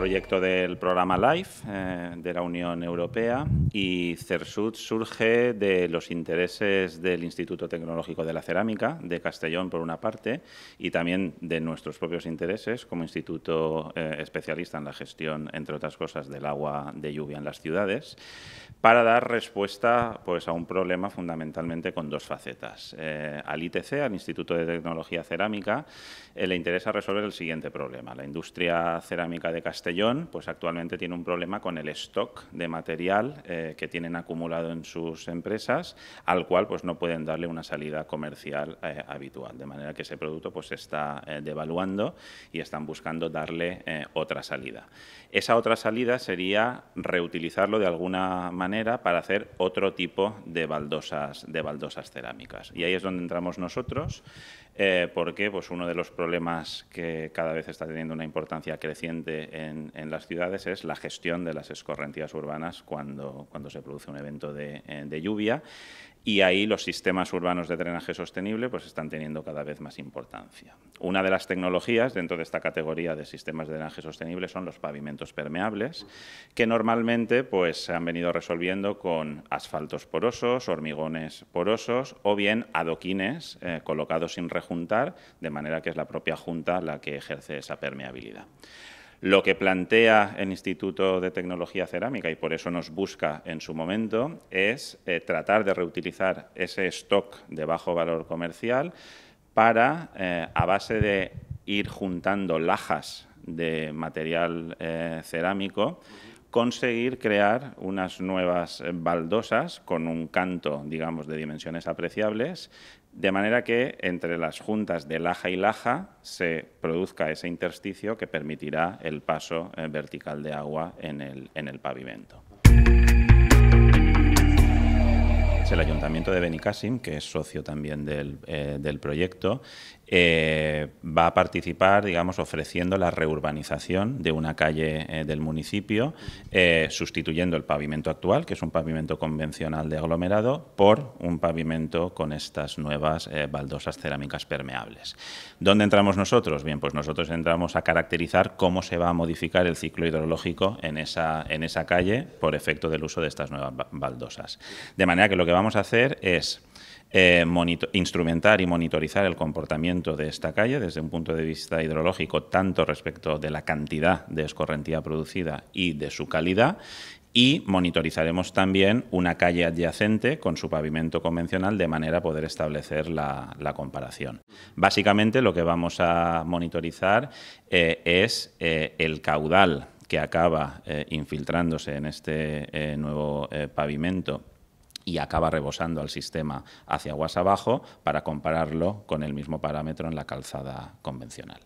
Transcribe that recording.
proyecto del programa LIFE eh, de la Unión Europea y CERSUD surge de los intereses del Instituto Tecnológico de la Cerámica de Castellón, por una parte, y también de nuestros propios intereses como instituto eh, especialista en la gestión, entre otras cosas, del agua de lluvia en las ciudades, para dar respuesta pues, a un problema fundamentalmente con dos facetas. Eh, al ITC, al Instituto de Tecnología Cerámica, le interesa resolver el siguiente problema. La industria cerámica de Castellón pues actualmente tiene un problema con el stock de material eh, que tienen acumulado en sus empresas, al cual pues no pueden darle una salida comercial eh, habitual, de manera que ese producto pues se está eh, devaluando y están buscando darle otra salida. Esa otra salida sería reutilizarlo de alguna manera para hacer otro tipo de baldosas, de baldosas cerámicas. Y ahí es donde entramos nosotros. Eh, porque pues uno de los problemas que cada vez está teniendo una importancia creciente en, las ciudades es la gestión de las escorrentías urbanas cuando, cuando se produce un evento de, eh, de lluvia y ahí los sistemas urbanos de drenaje sostenible pues están teniendo cada vez más importancia. Una de las tecnologías dentro de esta categoría de sistemas de drenaje sostenible son los pavimentos permeables, que normalmente pues se han venido resolviendo con asfaltos porosos, hormigones porosos o bien adoquines eh, colocados sin rejuvenecimiento de manera que es la propia junta la que ejerce esa permeabilidad. Lo que plantea el Instituto de Tecnología Cerámica, y por eso nos busca en su momento, es eh, tratar de reutilizar ese stock de bajo valor comercial para, eh, a base de ir juntando lajas de material eh, cerámico, conseguir crear unas nuevas baldosas con un canto, digamos, de dimensiones apreciables, de manera que entre las juntas de laja y laja se produzca ese intersticio que permitirá el paso eh, vertical de agua en el, en el pavimento. el Ayuntamiento de Benicassim, que es socio también del, eh, del proyecto, eh, va a participar, digamos, ofreciendo la reurbanización de una calle eh, del municipio, eh, sustituyendo el pavimento actual, que es un pavimento convencional de aglomerado, por un pavimento con estas nuevas baldosas cerámicas permeables. ¿Dónde entramos nosotros? Bien, pues nosotros entramos a caracterizar cómo se va a modificar el ciclo hidrológico en esa, en esa calle por efecto del uso de estas nuevas baldosas. De manera que lo que vamos a hacer es eh, instrumentar y monitorizar el comportamiento de esta calle desde un punto de vista hidrológico, tanto respecto de la cantidad de escorrentía producida y de su calidad, y monitorizaremos también una calle adyacente con su pavimento convencional de manera a poder establecer la, comparación. Básicamente lo que vamos a monitorizar eh, es eh, el caudal que acaba infiltrándose en este nuevo pavimento y acaba rebosando al sistema hacia aguas abajo para compararlo con el mismo parámetro en la calzada convencional.